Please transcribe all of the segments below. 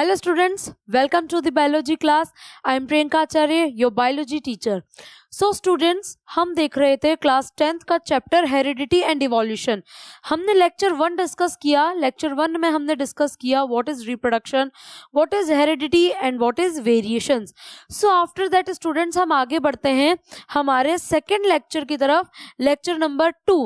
Hello students welcome to the biology class I am Priyanka Acharya your biology teacher so students हम देख रहे थे class tenth का chapter heredity and evolution हमने lecture one discuss किया lecture one में हमने डिस्कस किया what is reproduction what is heredity and what is variation so after that students हम आगे बढ़ते हैं हमारे सेकेंड लेक्चर की तरफ lecture number two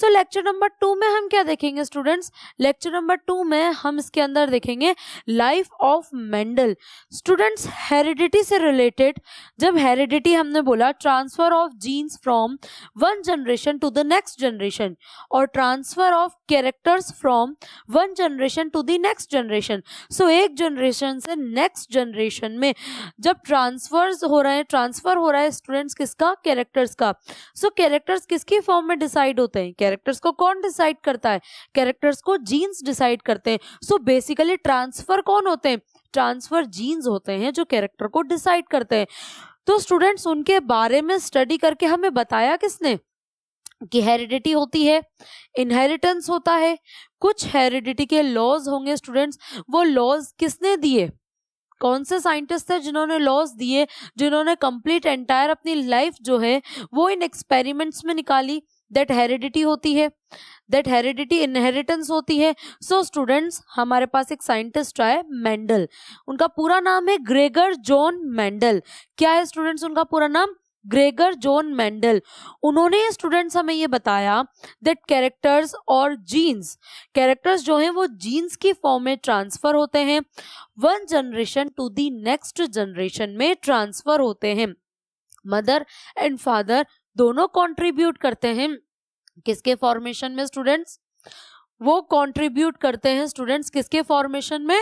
so lecture number two में हम क्या देखेंगे स्टूडेंट्स लेक्चर नंबर टू में हम इसके अंदर देखेंगे life of Mendel students heredity से रिलेटेड जब हेरिडिटी हमने बोला transfer of genes from one generation to the next generation और transfer of characters from one generation to the next generation so एक जनरेशन से नेक्स्ट जनरेशन में जब transverse हो रहे हैं ट्रांसफर हो रहा है स्टूडेंट्स किसका कैरेक्टर्स का सो so, कैरेक्टर्स किसकी फॉर्म में डिसाइड होते हैं कैरेक्टर्स को कौन डिसाइड करता है कैरेक्टर्स को जीन्स डिसाइड करते हैं सो बेसिकली ट्रांसफर कौन होता है होते हैं ट्रांसफर जीन्स होते हैं जो कैरेक्टर को डिसाइड करते हैं तो स्टूडेंट्स उनके बारे में स्टडी करके हमें बताया किसने कि हेरिडिटी होती है इनहेरिटेंस होता है कुछ हेरिडिटी के लॉज होंगे स्टूडेंट्स वो लॉज किसने दिए कौन से साइंटिस्ट थे जिन्होंने लॉज दिए जिन्होंने कंप्लीट एंटायर अपनी लाइफ जो है वो इन एक्सपेरिमेंट्स में निकाली दैट हेरिडिटी होती है दैट हेरिडिटी इनहेरिटेंस होती है सो so, स्टूडेंट्स हमारे पास एक साइंटिस्ट आए मैंडल उनका पूरा नाम है ग्रेगर जॉन मैंडल क्या है स्टूडेंट्स उनका पूरा नाम ग्रेगर जॉन मैंडल उन्होंने स्टूडेंट्स हमें ये बताया दैट कैरेक्टर्स और जीन्स कैरेक्टर्स जो हैं वो जीन्स की फॉर्म में ट्रांसफर होते हैं one generation to the next generation में ट्रांसफर होते हैं मदर एंड फादर दोनों कंट्रीब्यूट करते हैं किसके फॉर्मेशन में स्टूडेंट्स वो कंट्रीब्यूट करते हैं स्टूडेंट्स किसके फॉर्मेशन में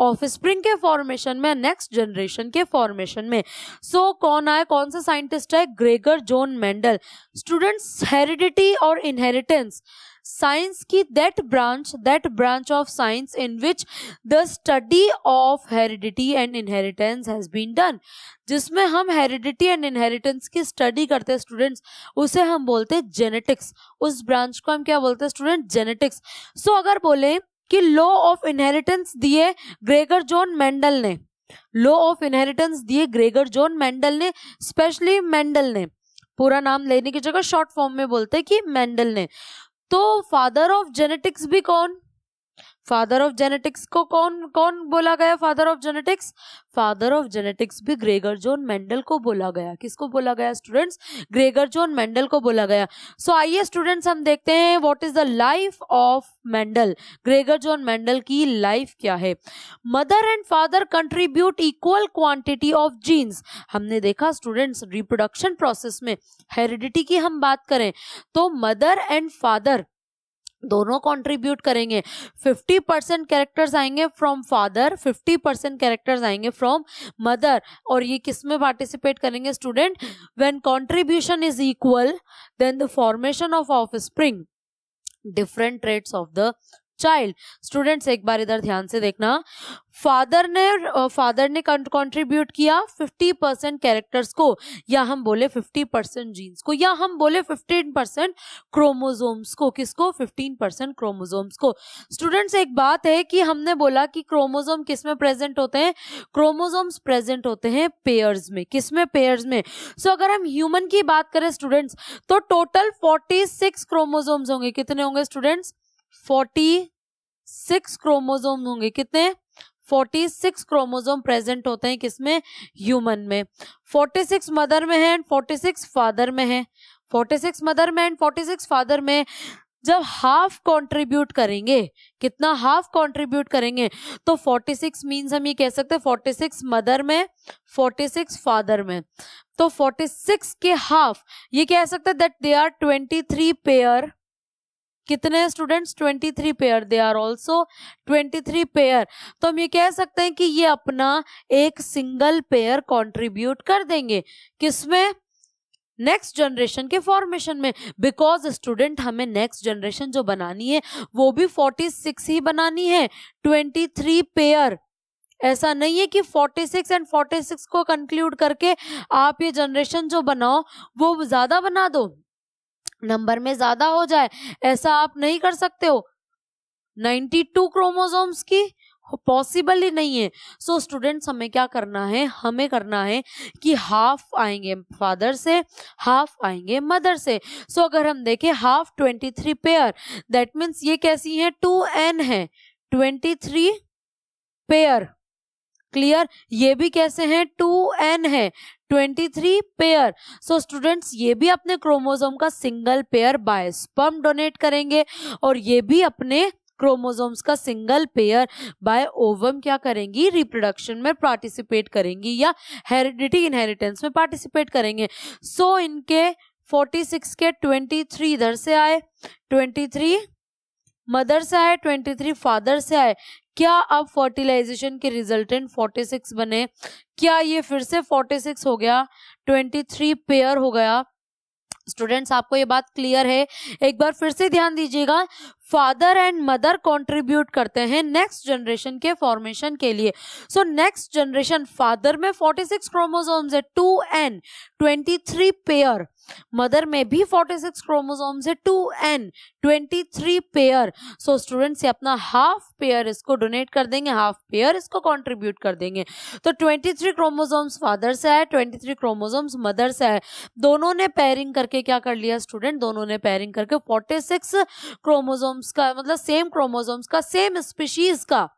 ऑफ स्प्रिंग के फॉर्मेशन में नेक्स्ट जनरेशन के फॉर्मेशन में सो so, कौन आए कौन सा साइंटिस्ट है Gregor John Mendel students heredity और इनहेरिटेंस साइंस की that branch that branch of science in which the study of heredity and inheritance has been done जिसमें हम हेरिडिटी एंड इनहेरिटेंस की स्टडी करते हैं स्टूडेंट्स उसे हम बोलते हैं जेनेटिक्स उस ब्रांच को हम क्या बोलते हैं स्टूडेंट जेनेटिक्स सो अगर बोले कि लॉ ऑफ इनहेरिटेंस दिए ग्रेगर जॉन मैंडल ने लॉ ऑफ इनहेरिटेंस दिए ग्रेगर जॉन मैंडल ने स्पेशली मैंडल ने पूरा नाम लेने की जगह शॉर्ट फॉर्म में बोलते हैं कि मैंडल ने तो फादर ऑफ जेनेटिक्स भी कौन फादर ऑफ जेनेटिक्स को कौन कौन बोला गया father of genetics father of genetics भी ग्रेगर जोन मेंडल को बोला गया किसको बोला गया स्टूडेंट्स ग्रेगर जोन मेंडल को बोला गया सो आइए स्टूडेंट्स हम देखते हैं what is the life of Mendel Gregor John Mendel की लाइफ क्या है mother and father contribute equal quantity of genes हमने देखा स्टूडेंट्स रिप्रोडक्शन प्रोसेस में हेरिडिटी की हम बात करें तो मदर एंड फादर दोनों कंट्रीब्यूट करेंगे 50 परसेंट कैरेक्टर्स आएंगे फ्रॉम फादर 50 परसेंट कैरेक्टर्स आएंगे फ्रॉम मदर और ये किस में पार्टिसिपेट करेंगे student when contribution is equal then the formation of of offspring different traits of the child students एक बार इधर ध्यान से देखना फादर ने फादर ने कंट्रीब्यूट किया 50 परसेंट कैरेक्टर्स को या हम बोले 50 परसेंट जीन्स को या हम बोले 15 परसेंट क्रोमोजोम्स को किसको 15 परसेंट क्रोमोजोम्स को स्टूडेंट्स एक बात है कि हमने बोला कि क्रोमोजोम किस में प्रेजेंट होते हैं क्रोमोजोम्स प्रेजेंट होते हैं पेयर्स में किस में पेयर्स में सो so, अगर हम ह्यूमन की बात करें स्टूडेंट्स तो टोटल फोर्टी क्रोमोजोम्स होंगे कितने होंगे स्टूडेंट्स फोर्टी सिक्स क्रोमोजोम होंगे कितने फोर्टी सिक्स क्रोमोजोम प्रेजेंट होते हैं किसमें ह्यूमन में फोर्टी सिक्स मदर में है एंड फोर्टी सिक्स फादर में है फोर्टी सिक्स मदर में एंड फोर्टी सिक्स फादर में जब हाफ कंट्रीब्यूट करेंगे कितना हाफ कंट्रीब्यूट करेंगे तो 46 सिक्स मीन्स हम ये कह सकते हैं 46 मदर में 46 फादर में तो 46 के हाफ ये कह सकते हैं दैट दे आर 23 पेयर कितने students 23 pair they are also 23 pair तो हम ये कह सकते हैं कि ये अपना एक सिंगल पेयर कंट्रीब्यूट कर देंगे किसमें नेक्स्ट जनरेशन के फॉर्मेशन में बिकॉज स्टूडेंट हमें नेक्स्ट जनरेशन जो बनानी है वो भी 46 ही बनानी है 23 पेयर ऐसा नहीं है कि 46 एंड 46 को कंक्लूड करके आप ये जनरेशन जो बनाओ वो ज़्यादा बना दो नंबर में ज्यादा हो जाए ऐसा आप नहीं कर सकते हो 92 क्रोमोसोम्स की पॉसिबल ही नहीं है सो so, स्टूडेंट्स हमें क्या करना है हमें करना है कि हाफ आएंगे फादर से हाफ आएंगे मदर से सो so, अगर हम देखें half twenty three pair that means ये कैसी है टू एन है ट्वेंटी थ्री पेयर क्लियर ये भी कैसे हैं टू एन है 23 पेयर सो स्टूडेंट्स ये भी अपने क्रोमोजोम का single pair by sperm donate करेंगे और ये भी अपने क्रोमोसोम्स का सिंगल पेयर बाय ओवम क्या करेंगी रिप्रोडक्शन में पार्टिसिपेट करेंगी या हेरिडिटी इनहेरिटेंस में पार्टिसिपेट करेंगे सो so, इनके 46 के 23 इधर से आए 23 मदर से आए ट्वेंटी थ्री फादर से आए क्या अब फर्टिलाइजेशन के रिजल्टेंट फोर्टी सिक्स बने क्या ये फिर से फोर्टी सिक्स हो गया ट्वेंटी थ्री पेयर हो गया स्टूडेंट्स आपको ये बात क्लियर है एक बार फिर से ध्यान दीजिएगा फादर एंड मदर कंट्रीब्यूट करते हैं नेक्स्ट जनरेशन के फॉर्मेशन के लिए सो नेक्स्ट जनरेशन फादर में 46 क्रोमोसोम्स है 2n 23 पेयर मदर में भी 46 क्रोमोसोम से 2n 23 पेयर सो स्टूडेंट से अपना हाफ पेयर इसको डोनेट कर देंगे हाफ पेयर इसको कंट्रीब्यूट कर देंगे तो 23 क्रोमोजोम्स फादर से है 23 क्रोमोजोम्स मदर से है दोनों ने पेयरिंग करके क्या कर लिया स्टूडेंट दोनों ने पेयरिंग करके 46 क्रोमोजोम्स का मतलब सेम क्रोमोजोम्स का सेम स्पीशीज का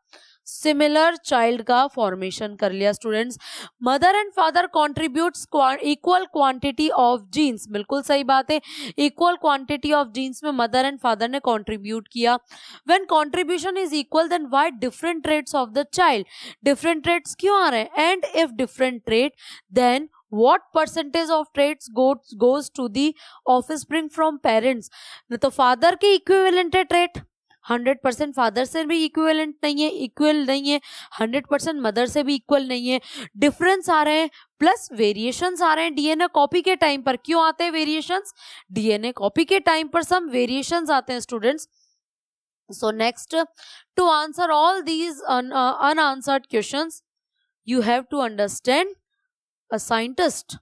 सिमिलर चाइल्ड का फॉर्मेशन कर लिया students mother and father contributes equal quantity of genes बिल्कुल सही बात है इक्वल क्वांटिटी ऑफ जीन्स में मदर एंड फादर ने कॉन्ट्रीब्यूट किया when contribution is equal then why different traits of the child different traits क्यों आ रहे हैं and if different trait then what percentage of traits goes goes to the offspring from parents तो father के equivalent है trait hundred percent father से भी equivalent नहीं है इक्वल नहीं है हंड्रेड परसेंट मदर से भी इक्वल नहीं है डिफरेंस आ रहे हैं प्लस वेरिएशंस आ रहे हैं डीएनए कॉपी के टाइम पर क्यों आते हैं वेरिएशंस डीएनए कॉपी के टाइम पर सम वेरिएशंस आते हैं students so next to answer all these un, question you have to understand a scientist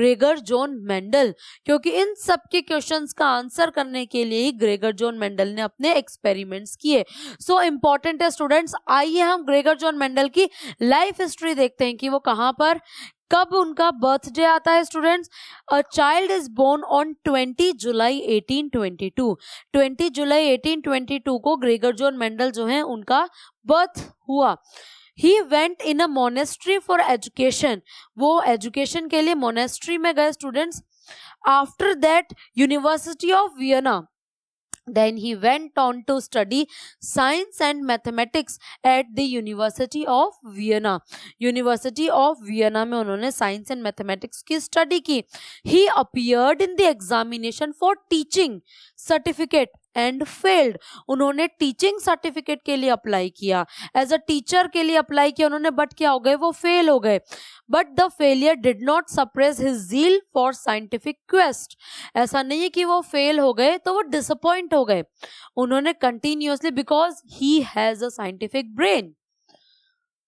Gregor John Mendel क्योंकि इन सब के क्वेश्चंस का आंसर करने के लिए ही ग्रेगर जॉन मेंडल ने अपने एक्सपेरिमेंट्स किए सो इम्पॉर्टेंट है स्टूडेंट्स आइए हम ग्रेगर जॉन मेंडल की लाइफ हिस्ट्री देखते हैं कि वो कहाँ पर कब उनका बर्थडे आता है students a child is born on 20 July 1822 20 July 1822 को ग्रेगर जॉन मेंडल जो है उनका बर्थ हुआ he went in a monastery for education वो एजुकेशन के लिए मोनेस्ट्री में गए students after that university of Vienna then he went on to study science and mathematics at the university of vienna university of vienna में उन्होंने science and mathematics की study की he appeared in the examination for teaching certificate and failed उन्होंने teaching certificate के लिए apply किया as a teacher के लिए अप्लाई किया उन्होंने बट क्या हो गए वो फेल हो गए but the failure did not suppress his zeal for scientific quest ऐसा नहीं है कि वो फेल हो गए तो वो डिसअपॉइंट हो गए उन्होंने continuously because he has a scientific brain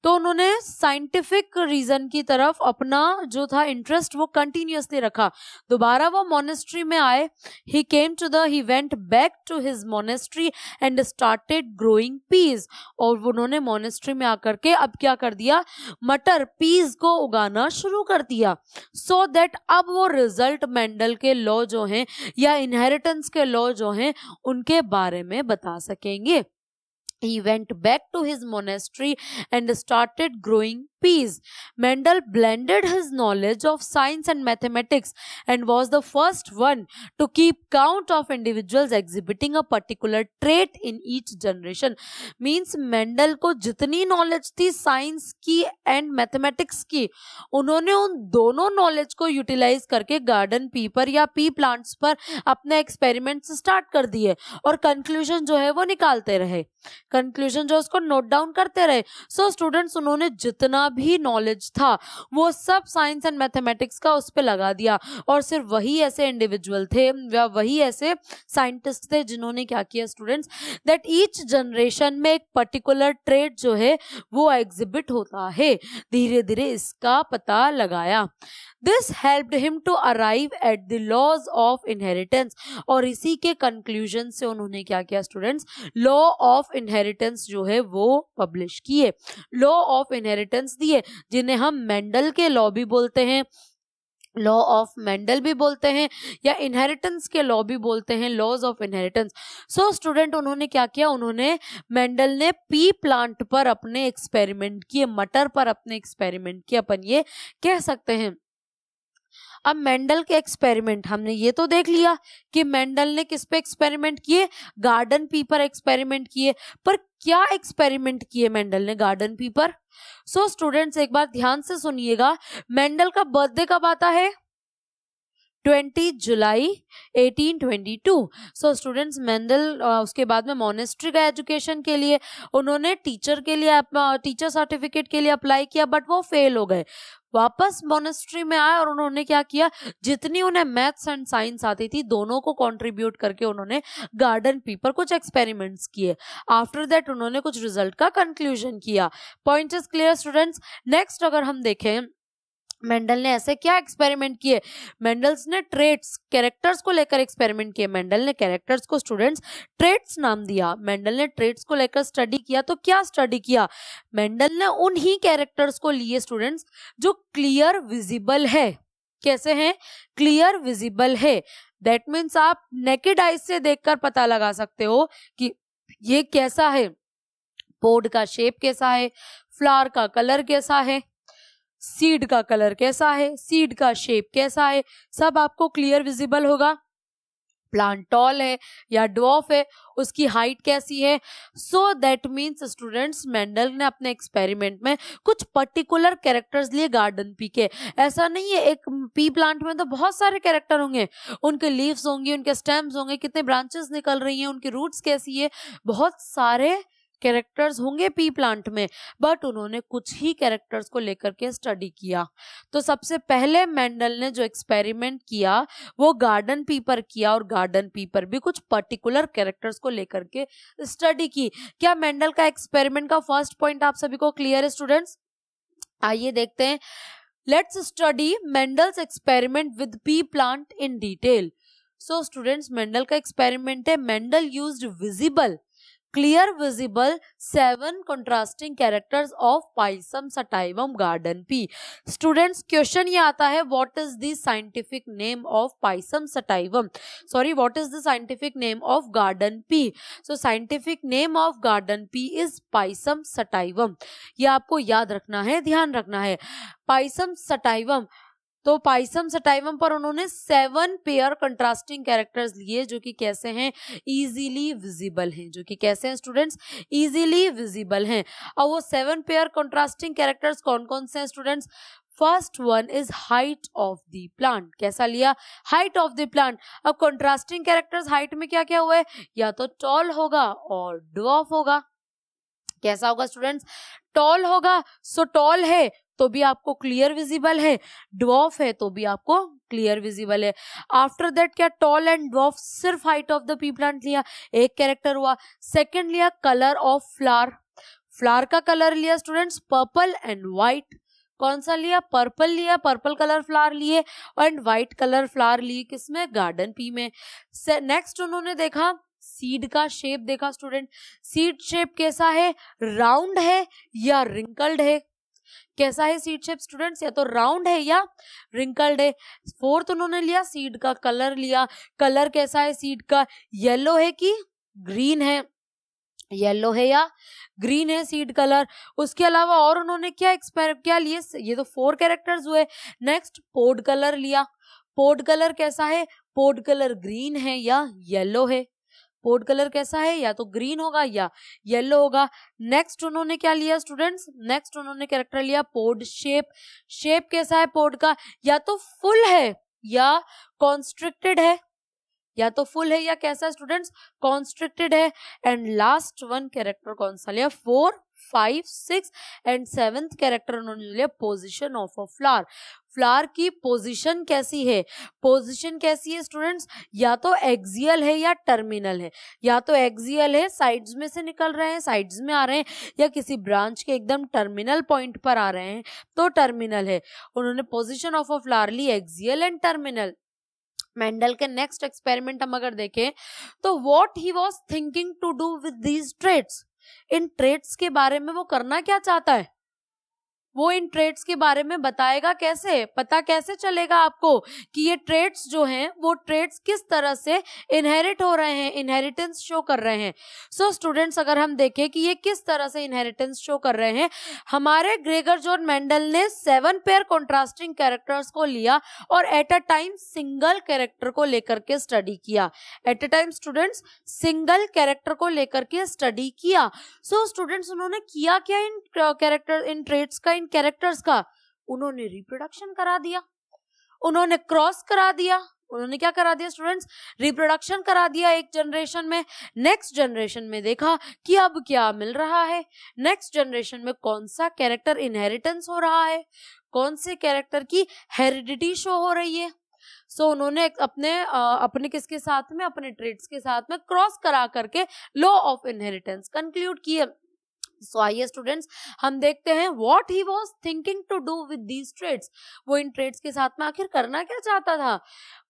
तो उन्होंने साइंटिफिक रीजन की तरफ अपना जो था इंटरेस्ट वो कंटिन्यूसली रखा दोबारा वो मोनेस्ट्री में आए he came to the he went back to his monastery and started growing peas और उन्होंने मोनेस्ट्री में आकर के अब क्या कर दिया मटर पीज को उगाना शुरू कर दिया सो so दैट अब वो रिजल्ट मेंडल के लॉ जो हैं या इनहेरिटेंस के लॉ जो हैं उनके बारे में बता सकेंगे he went back to his monastery and started growing peas. Mendel blended his knowledge of science and mathematics and was the first one to keep count of individuals exhibiting a particular trait in each generation. Means Mendel ko jitni knowledge thi science ki and mathematics ki unhone un dono knowledge ko utilize karke garden pea par ya pea plants par apne experiments start kar diye aur conclusion jo hai wo nikalte rahe conclusion जो उसको note down करते रहे so students उन्होंने जितना भी knowledge था वो सब साइंस एंड मैथमेटिक्स का उस पर लगा दिया और सिर्फ वही ऐसे इंडिविजुअल थे या वही ऐसे साइंटिस्ट थे जिन्होंने क्या किया स्टूडेंट्स दैट ईच जनरेशन में एक पर्टिकुलर ट्रेड जो है वो एग्जिबिट होता है धीरे धीरे इसका पता लगाया this helped him to arrive at the laws of inheritance और इसी के कंक्लूजन से उन्होंने क्या किया students law of inheritance inheritance जो है वो पब्लिश किए लॉ ऑफ इनहेरिटेंस दिए जिन्हें हम मेंडल के लॉ भी बोलते हैं लॉ ऑफ मेंडल भी बोलते हैं या इनहेरिटेंस के लॉ भी बोलते हैं laws of inheritance so student उन्होंने क्या किया उन्होंने मेंडल ने पी प्लांट पर अपने एक्सपेरिमेंट किए मटर पर अपने एक्सपेरिमेंट किए अपन ये कह सकते हैं अब मेंडल के एक्सपेरिमेंट हमने ये तो देख लिया कि मेंडल ने किस पे एक्सपेरिमेंट किए गार्डन पी पर एक्सपेरिमेंट किए पर क्या एक्सपेरिमेंट किए मेंडल ने गार्डन पी पर सो so, स्टूडेंट्स एक बार ध्यान से सुनिएगा मेंडल का बर्थडे कब आता है 20 जुलाई 1822 सो स्टूडेंट्स मेंडल उसके बाद में मोनेस्ट्री का एजुकेशन के लिए उन्होंने टीचर के लिए टीचर सर्टिफिकेट के लिए अप्लाई किया बट वो फेल हो गए वापस मोनेस्ट्री में आए और उन्होंने क्या किया जितनी उन्हें मैथ्स एंड साइंस आती थी दोनों को कंट्रीब्यूट करके उन्होंने गार्डन पी पर कुछ एक्सपेरिमेंट्स किए आफ्टर दैट उन्होंने कुछ रिजल्ट का कंक्लूजन किया point is clear students next अगर हम देखें मेंडल ने ऐसे क्या एक्सपेरिमेंट किए मेंडल्स ने ट्रेट्स कैरेक्टर्स को लेकर एक्सपेरिमेंट किए मेंडल ने कैरेक्टर्स को स्टूडेंट्स ट्रेट्स नाम दिया मेंडल ने ट्रेट्स को लेकर स्टडी किया तो क्या स्टडी किया मेंडल ने उन ही कैरेक्टर्स को लिए स्टूडेंट्स जो क्लियर विजिबल है कैसे हैं क्लियर विजिबल है दैट मीन्स आप नेकेड आइज से देखकर पता लगा सकते हो कि ये कैसा है पोड का शेप कैसा है फ्लावर का कलर कैसा है सीड का कलर कैसा है सीड का शेप कैसा है सब आपको क्लियर विजिबल होगा प्लांट टॉल है या डॉफ है उसकी हाइट कैसी है so that means students Mendel ने अपने एक्सपेरिमेंट में कुछ पर्टिकुलर कैरेक्टर्स लिए गार्डन पी के ऐसा नहीं है एक पी प्लांट में तो बहुत सारे कैरेक्टर होंगे उनके लीव्स होंगे उनके स्टेम्स होंगे कितने ब्रांचेस निकल रही हैं उनकी रूट्स कैसी है बहुत सारे कैरेक्टर्स होंगे पी प्लांट में बट उन्होंने कुछ ही कैरेक्टर्स को लेकर के स्टडी किया तो सबसे पहले मेंडल ने जो एक्सपेरिमेंट किया वो गार्डन पी पर किया और गार्डन पी पर भी कुछ पर्टिकुलर कैरेक्टर्स को लेकर के स्टडी की क्या मेंडल का एक्सपेरिमेंट का फर्स्ट पॉइंट आप सभी को क्लियर है स्टूडेंट्स आइए देखते हैं let's study Mendel's experiment with pea plant in detail so students Mendel का एक्सपेरिमेंट है Mendel used visible clear visible seven contrasting characters of Pisum sativum garden pea students question ये आता है what is the scientific name of Pisum sativum sorry what is the scientific name of garden pea so scientific name of garden pea is Pisum sativum ये आपको याद रखना है ध्यान रखना है पाइसम सटाइवम तो पाइसम सटाइवम पर उन्होंने सेवन पेयर कंट्रास्टिंग कैरेक्टर्स लिए जो कि कैसे हैं इजीली विजिबल हैं जो कि कैसे हैं स्टूडेंट्स इजीली विजिबल हैं और वो सेवन पेयर कंट्रास्टिंग कैरेक्टर्स कौन कौन से हैं students first one is height of the plant कैसा लिया हाइट ऑफ द प्लांट अब कंट्रास्टिंग कैरेक्टर्स हाइट में क्या क्या हुआ है या तो टॉल होगा और डॉफ होगा कैसा होगा स्टूडेंट्स टॉल होगा सो टॉल है तो भी आपको क्लियर विजिबल है ड्वॉफ है तो भी आपको क्लियर विजिबल है आफ्टर दैट क्या टॉल एंड ड्वॉफ सिर्फ height of the pea plant लिया एक कैरेक्टर हुआ सेकेंड लिया कलर ऑफ फ्लार फ्लार का कलर लिया स्टूडेंट्स पर्पल एंड व्हाइट कौन सा लिया पर्पल लिया पर्पल कलर फ्लावर लिए एंड व्हाइट कलर फ्लावर लिए किसमें गार्डन पी में नेक्स्ट उन्होंने देखा सीड का शेप देखा स्टूडेंट सीड शेप कैसा है राउंड है या रिंकल्ड है कैसा है सीड शेप स्टूडेंट्स या तो राउंड है या रिंकल्ड है फोर्थ उन्होंने लिया सीड का कलर लिया कलर कैसा है सीड का येलो है कि ग्रीन है येलो है या ग्रीन है सीड कलर उसके अलावा और उन्होंने क्या एक्सपेर क्या लिए ये तो फोर कैरेक्टर्स हुए नेक्स्ट पोड कलर लिया पोड कलर कैसा है पोड कलर ग्रीन है या येलो है पोर्ट कलर कैसा है या तो ग्रीन होगा या येलो होगा नेक्स्ट उन्होंने क्या लिया स्टूडेंट्स नेक्स्ट उन्होंने कैरेक्टर लिया पोर्ट शेप शेप कैसा है पोर्ट का या तो फुल है या कॉन्स्ट्रिक्टेड है या तो फुल है या कैसा स्टूडेंट्स कॉन्स्ट्रिक्टेड है एंड लास्ट वन कैरेक्टर कौन सा लिया four five six and seventh character उन्होंने लिया position of a flower flower की पोजिशन कैसी है पोजिशन कैसी है स्टूडेंट्स या तो एक्जियल है या टर्मिनल है या तो एक्जियल है साइड्स में से निकल रहे हैं साइड्स में आ रहे हैं या किसी ब्रांच के एकदम टर्मिनल पॉइंट पर आ रहे हैं तो टर्मिनल है उन्होंने पोजिशन ऑफ अ फ्लावर ली एक्जियल एंड टर्मिनल मेंडल के नेक्स्ट एक्सपेरिमेंट हम अगर देखें तो what he was thinking to do with these traits इन ट्रेड्स के बारे में वो करना क्या चाहता है वो इन ट्रेड्स के बारे में बताएगा कैसे पता कैसे चलेगा आपको कि ये ट्रेड्स जो हैं वो ट्रेड्स किस तरह से इनहेरिट हो रहे हैं इनहेरिटेंस शो कर रहे हैं सो so, स्टूडेंट्स अगर हम देखें कि ये किस तरह से इनहेरिटेंस शो कर रहे हैं हमारे ग्रेगर जोन मैंडल ने सेवन पेयर कॉन्ट्रास्टिंग कैरेक्टर्स को लिया और at a time single character को लेकर के स्टडी किया at a time students single character को लेकर के स्टडी किया सो so, स्टूडेंट्स उन्होंने किया क्या इन कैरेक्टर इन ट्रेड्स का इन कैरेक्टर्स का उन्होंने रिप्रोडक्शन करा दिया उन्होंने क्रॉस करा दिया उन्होंने क्या करा दिया स्टूडेंट्स रिप्रोडक्शन करा दिया एक जनरेशन में नेक्स्ट जनरेशन में देखा कि अब क्या मिल रहा है नेक्स्ट जनरेशन में कौन सा कैरेक्टर इनहेरिटेंस हो रहा है कौन से कैरेक्टर की हेरिडिटी शो हो रही है सो so, उन्होंने अपने अपने किसके साथ में अपने ट्रेड्स के साथ में क्रॉस करा करके लॉ ऑफ इनहेरिटेंस कंक्लूड किया सो आइए स्टूडेंट्स हम देखते हैं what he was thinking to do with these traits वो इन ट्रेड्स के साथ में आखिर करना क्या चाहता था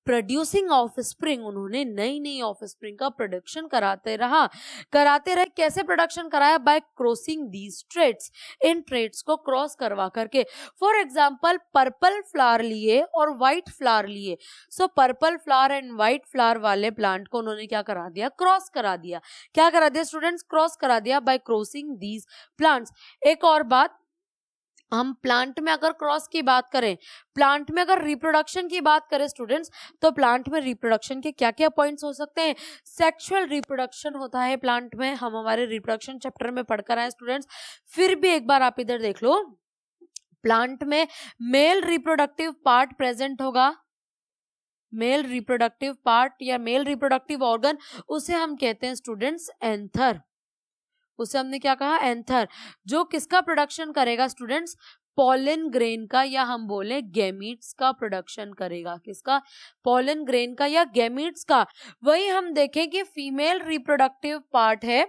प्रोड्यूसिंग ऑफ स्प्रिंग उन्होंने नई नई ऑफ स्प्रिंग का प्रोडक्शन कराते रहा कराते रहे कैसे प्रोडक्शन कराया बाय क्रॉसिंग दीज ट्रेड्स इन ट्रेड्स को क्रॉस करवा करके फॉर एग्जाम्पल पर्पल फ्लावर लिए और व्हाइट फ्लावर लिए so purple flower and white flower वाले प्लांट को उन्होंने क्या करा दिया क्रॉस करा दिया क्या करा दिया स्टूडेंट्स क्रॉस करा दिया by crossing these trees plants एक और बात हम प्लांट में अगर क्रॉस की बात करें प्लांट में अगर रिप्रोडक्शन की बात करें स्टूडेंट्स तो प्लांट में रिप्रोडक्शन के क्या क्या पॉइंट्स हो सकते हैं सेक्सुअल रिप्रोडक्शन होता है प्लांट में हम हमारे रिप्रोडक्शन चैप्टर में पढ़कर आए स्टूडेंट्स फिर भी एक बार आप इधर देख लो प्लांट में मेल रिप्रोडक्टिव पार्ट प्रेजेंट होगा मेल रिप्रोडक्टिव पार्ट या मेल रिप्रोडक्टिव ऑर्गन उसे हम कहते हैं स्टूडेंट्स एंथर उसे हमने क्या कहा एंथर जो किसका प्रोडक्शन करेगा स्टूडेंट्स पॉलन ग्रेन का या हम बोले गेमिट्स का प्रोडक्शन करेगा किसका पॉलन ग्रेन का या गेमिट्स का वही हम देखें कि फीमेल रिप्रोडक्टिव पार्ट है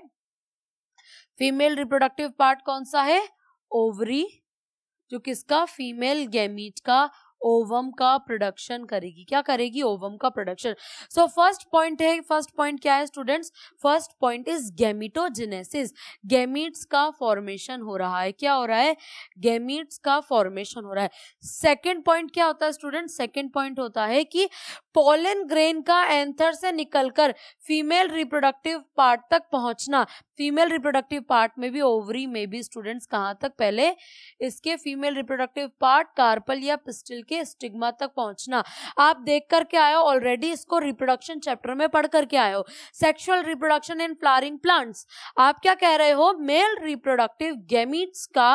फीमेल रिप्रोडक्टिव पार्ट कौन सा है ओवरी जो किसका फीमेल गैमीट का ओवम का प्रोडक्शन करेगी क्या करेगी ओवम का प्रोडक्शन सो फर्स्ट पॉइंट है फर्स्ट पॉइंट क्या है students first point is gametogenesis gametes का फॉर्मेशन हो रहा है क्या हो रहा है गैमिट्स का फॉर्मेशन हो रहा है सेकेंड पॉइंट क्या होता है स्टूडेंट सेकेंड पॉइंट होता है कि पोलन ग्रेन का एंथर से निकलकर फीमेल रिप्रोडक्टिव पार्ट तक पहुंचना फीमेल रिप्रोडक्टिव पार्ट में भी ओवरी में भी स्टूडेंट्स कहाँ तक पहले इसके फीमेल रिप्रोडक्टिव पार्ट कार्पल या पिस्टिल के स्टिग्मा तक पहुंचना आप देख करके आयो ऑलरेडी इसको रिप्रोडक्शन चैप्टर में पढ़ करके आयो sexual reproduction in flowering plants आप क्या कह रहे हो मेल रिप्रोडक्टिव गेमिट्स का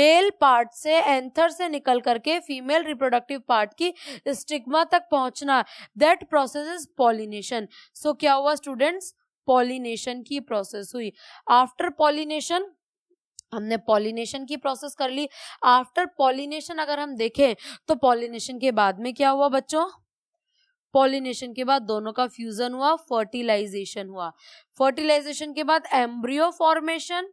मेल पार्ट से एंथर से निकल करके फीमेल रिप्रोडक्टिव पार्ट की स्टिग्मा तक पहुंचना that process is pollination so क्या हुआ स्टूडेंट्स पॉलिनेशन की प्रोसेस हुई आफ्टर पॉलिनेशन हमने पॉलिनेशन की प्रोसेस कर ली आफ्टर पॉलिनेशन अगर हम देखें तो पॉलिनेशन के बाद में क्या हुआ बच्चों पॉलिनेशन के बाद दोनों का फ्यूजन हुआ फर्टिलाइजेशन हुआ फर्टिलाइजेशन के बाद एम्ब्रियो फॉर्मेशन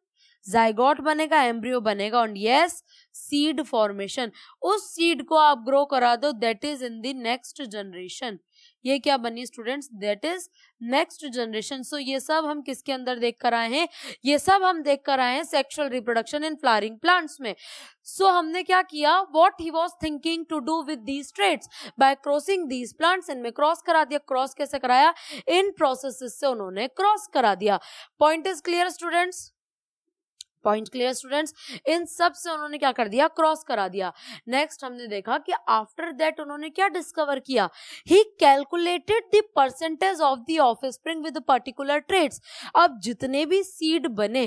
जाइगोट बनेगा एम्ब्रियो बनेगा एंड यस सीड फॉर्मेशन उस सीड को आप ग्रो करा दो that is in the next generation ये क्या बनी students that is next generation so ये सब हम किसके अंदर देख कर आए हैं ये सब हम देख कर आए हैं sexual reproduction in flowering plants में सो so, हमने क्या किया what he was thinking to do with these traits by crossing these plants इनमें क्रॉस करा दिया क्रॉस कैसे कराया इन प्रोसेस से उन्होंने क्रॉस करा दिया point is clear students point clear students इन सब से उन्होंने क्या कर दिया क्रॉस करा दिया नेक्स्ट हमने देखा कि आफ्टर दैट उन्होंने क्या डिस्कवर किया he calculated the percentage of the offspring with particular traits अब जितने भी सीड बने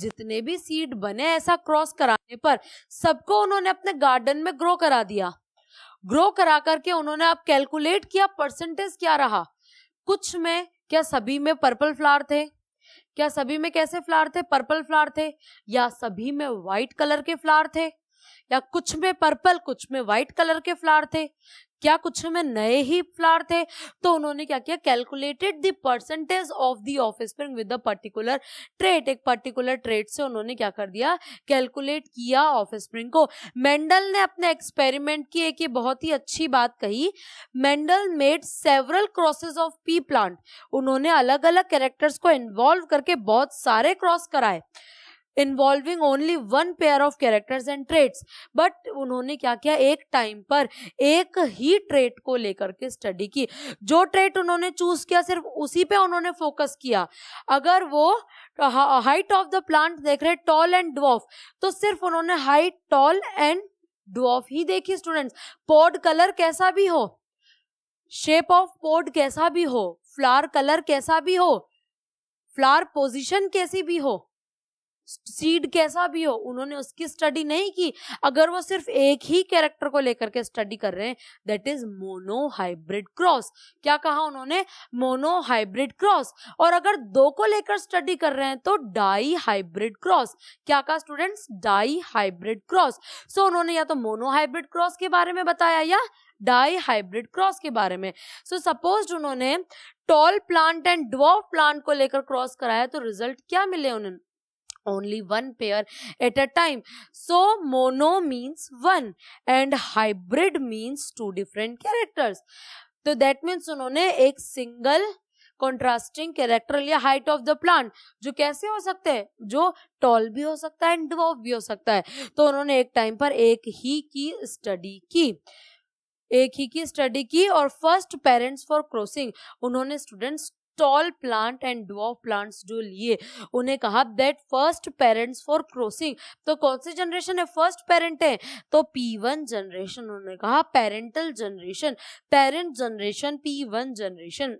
जितने भी सीड बने ऐसा क्रॉस कराने पर सबको उन्होंने अपने गार्डन में ग्रो करा दिया ग्रो करा करके उन्होंने अब कैलकुलेट किया परसेंटेज क्या रहा कुछ में क्या सभी में पर्पल फ्लावर थे क्या सभी में कैसे फ्लावर थे पर्पल फ्लावर थे या सभी में व्हाइट कलर के फ्लावर थे या कुछ में पर्पल कुछ में व्हाइट कलर के फ्लावर थे क्या कुछ में नए ही फ्लावर थे तो उन्होंने क्या किया calculated percentage of the office with particular trait एक पर्टिकुलर ट्रेट से उन्होंने क्या कर दिया कैलकुलेट किया ऑफिस को मेंडल ने अपने एक्सपेरिमेंट की एक बहुत ही अच्छी बात कही Mendel made several crosses of pea plant उन्होंने अलग अलग कैरेक्टर्स को इन्वॉल्व करके बहुत सारे क्रॉस कराए involving only one pair of characters and traits but उन्होंने क्या किया एक टाइम पर एक ही ट्रेट को लेकर के स्टडी की जो ट्रेट उन्होंने चूज किया सिर्फ उसी पे उन्होंने फोकस किया अगर वो हाइट ऑफ द प्लांट देख रहे टॉल एंड डॉफ तो सिर्फ उन्होंने हाइट टॉल एंड डॉफ ही देखी स्टूडेंट्स पॉड कलर कैसा भी हो शेप ऑफ पॉड कैसा भी हो फ्लावर कलर कैसा भी हो फ्लावर पोजिशन कैसी भी हो सीड कैसा भी हो उन्होंने उसकी स्टडी नहीं की अगर वो सिर्फ एक ही कैरेक्टर को लेकर के स्टडी कर रहे हैं that is monohybrid cross क्या कहा उन्होंने मोनो हाइब्रिड क्रॉस और अगर दो को लेकर स्टडी कर रहे हैं तो डाई हाइब्रिड क्रॉस क्या कहा students dihybrid cross so उन्होंने या तो मोनो हाइब्रिड क्रॉस के बारे में बताया या डाई हाइब्रिड क्रॉस के बारे में सो so, सपोज उन्होंने tall plant and dwarf plant को लेकर क्रॉस कराया तो रिजल्ट क्या मिले उन्हें only one pair at a time. So mono means one and hybrid means two different characters. तो दैट मीन्स उन्होंने एक सिंगल कॉन्ट्रास्टिंग कैरेक्टर लिया हाइट ऑफ द प्लांट जो कैसे हो सकते हैं जो टॉल भी हो सकता है एंड ड्वॉफ भी हो सकता है तो उन्होंने एक टाइम पर एक ही की स्टडी की एक ही की स्टडी की और फर्स्ट पेरेंट्स फॉर क्रॉसिंग उन्होंने students tall plant and dwarf plant जो लिए उन्हें कहा that first parents for crossing तो कौन से जनरेशन है फर्स्ट पेरेंट है तो पी वन जनरेशन उन्होंने कहा parental generation parent generation P one generation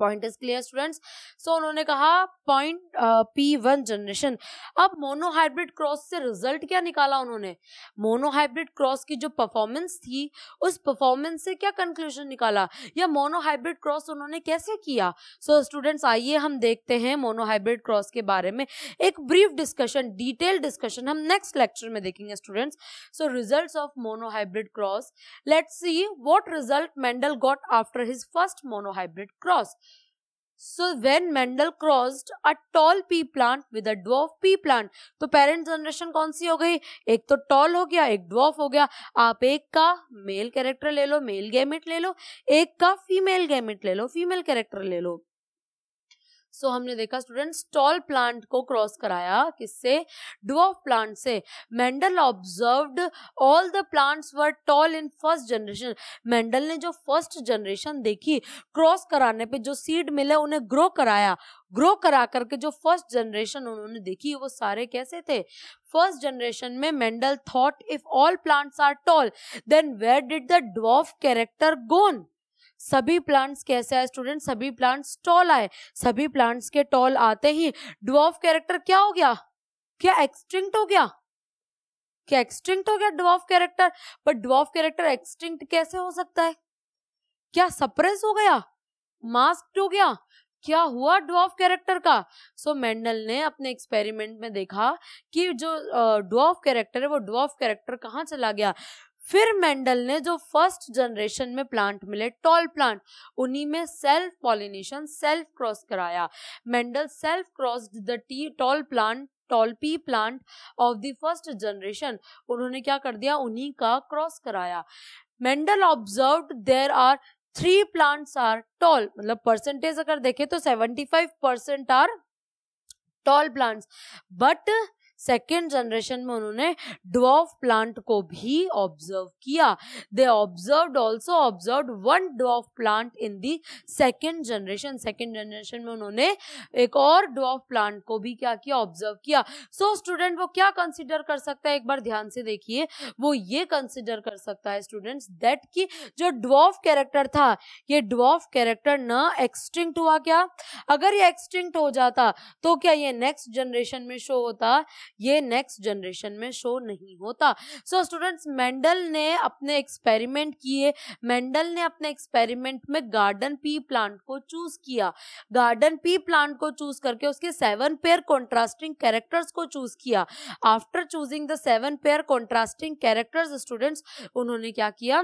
point is clear students so उन्होंने कहा पॉइंट पी वन जनरेशन अब मोनोहाइब्रिड क्रॉस से रिजल्ट क्या निकाला उन्होंने मोनोहाइब्रिड क्रॉस की जो परफॉर्मेंस थी उस परफॉर्मेंस से क्या कंक्लूजन निकाला या मोनोहाइब्रिड क्रॉस उन्होंने कैसे किया सो स्टूडेंट्स आइए हम देखते हैं मोनोहाइब्रिड क्रॉस के बारे में एक ब्रीफ डिस्कशन डिटेल डिस्कशन हम नेक्स्ट लेक्चर में देखेंगे students so result of monohybrid cross let's see what result Mendel got after his first monohybrid cross so when Mendel crossed a tall pea plant with a dwarf pea plant तो parent generation कौन सी हो गई एक तो toll हो गया एक ड्वॉफ हो गया आप एक का मेल कैरेक्टर ले लो मेल गैमेट ले लो एक का फीमेल गैमेट ले लो फीमेल कैरेक्टर ले लो सो so, हमने देखा स्टूडेंट्स टॉल प्लांट को क्रॉस कराया किससे डुअफ प्लांट से Mendel observed all the plants were tall in first generation Mendel ने जो फर्स्ट जनरेशन देखी क्रॉस कराने पे जो सीड मिले उन्हें ग्रो कराया ग्रो करा करके जो फर्स्ट जनरेशन उन्होंने देखी वो सारे कैसे थे फर्स्ट जनरेशन में Mendel thought if all plants are tall then where did the dwarf character gone सभी प्लांट्स कैसे आए स्टूडेंट सभी प्लांट्स टॉल आए सभी प्लांट्स के टॉल आते ही डॉफ कैरेक्टर क्या हो गया क्या एक्सटिंक्ट हो गया क्या एक्सटिंक्ट हो गया डॉफ कैरेक्टर पर डॉफ कैरेक्टर एक्सटिंक्ट कैसे हो सकता है क्या सप्रेस हो गया मास्क हो गया क्या हुआ डॉफ कैरेक्टर का सो so, मेंडल ने अपने एक्सपेरिमेंट में देखा कि जो डॉफ कैरेक्टर है वो डॉफ कैरेक्टर कहाँ चला गया फिर मेंडल ने जो फर्स्ट जनरेशन में प्लांट मिले टॉल प्लांट उन्हीं में सेल्फ पॉलिनेशन सेल्फ क्रॉस कराया Mendel self cross the T tall plant tall pea plant of the first generation उन्होंने क्या कर दिया उन्हीं का क्रॉस कराया Mendel observe there are three plants are tall मतलब परसेंटेज अगर देखें तो seventy five percent are tall plants but second generation में उन्होंने ड्वॉफ प्लांट को भी ऑब्जर्व किया they observe also observe one dwarf plant in the second generation second generation में उन्होंने एक और ड्वॉफ प्लांट को भी क्या किया ऑब्जर्व किया सो so, स्टूडेंट वो क्या कंसिडर कर सकता है एक बार ध्यान से देखिए वो ये कंसिडर कर सकता है स्टूडेंट दैट की जो ड्वॉफ कैरेक्टर था ये ड्वॉफ कैरेक्टर न एक्सटिंक्ट हुआ क्या अगर ये एक्सटिंक्ट हो जाता तो क्या ये नेक्स्ट जनरेशन में शो होता ये नेक्स्ट जनरेशन में शो नहीं होता सो स्टूडेंट्स मेंडल ने अपने एक्सपेरिमेंट किए मेंडल ने अपने एक्सपेरिमेंट में गार्डन पी प्लांट को चूज किया गार्डन पी प्लांट को चूज करके उसके सेवन पेयर कॉन्ट्रास्टिंग कैरेक्टर्स को चूज किया after choosing the seven pair contrasting characters students उन्होंने क्या किया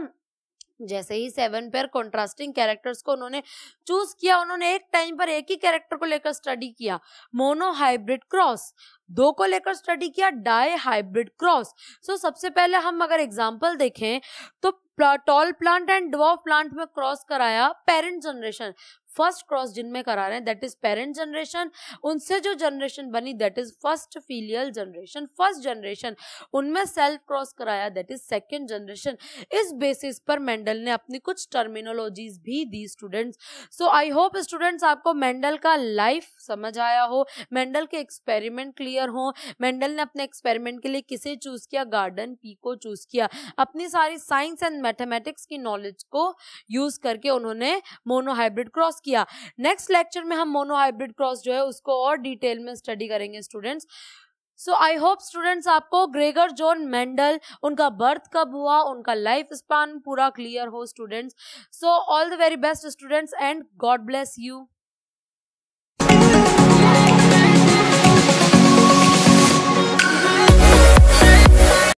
जैसे ही सेवन पेयर कॉन्ट्रास्टिंग कैरेक्टर्स को उन्होंने चूज किया उन्होंने एक टाइम पर एक ही कैरेक्टर को लेकर स्टडी किया मोनो हाइब्रिड क्रॉस दो को लेकर स्टडी किया डाई हाइब्रिड क्रॉस सो सबसे पहले हम अगर एग्जाम्पल देखें तो tall plant and dwarf plant में क्रॉस कराया पेरेंट जनरेशन फर्स्ट क्रॉस जिनमें करा रहे हैं दैट इज पेरेंट जनरेशन उनसे जो जनरेशन बनी that is first filial generation first generation उनमें सेल्फ क्रॉस कराया दैट इज सेकेंड जनरेशन इस बेसिस पर मेंडल ने अपनी कुछ टर्मिनोलॉजीज भी दी students so I hope students आपको मेंडल का लाइफ समझ आया हो मेंडल के एक्सपेरिमेंट क्लियर हो मेंडल ने अपने एक्सपेरिमेंट के लिए किसे चूज किया गार्डन पी को चूज किया अपनी सारी साइंस एंड मैथमेटिक्स की नॉलेज को यूज करके उन्होंने मोनोहाइब्रिड क्रॉस किया नेक्स्ट लेक्चर में हम मोनोहाइब्रिड क्रॉस जो है उसको और डिटेल में स्टडी करेंगे students so I hope students आपको ग्रेगर जॉन मेंडल उनका बर्थ कब हुआ उनका लाइफ स्पान पूरा क्लियर हो students so all the very best students and God bless you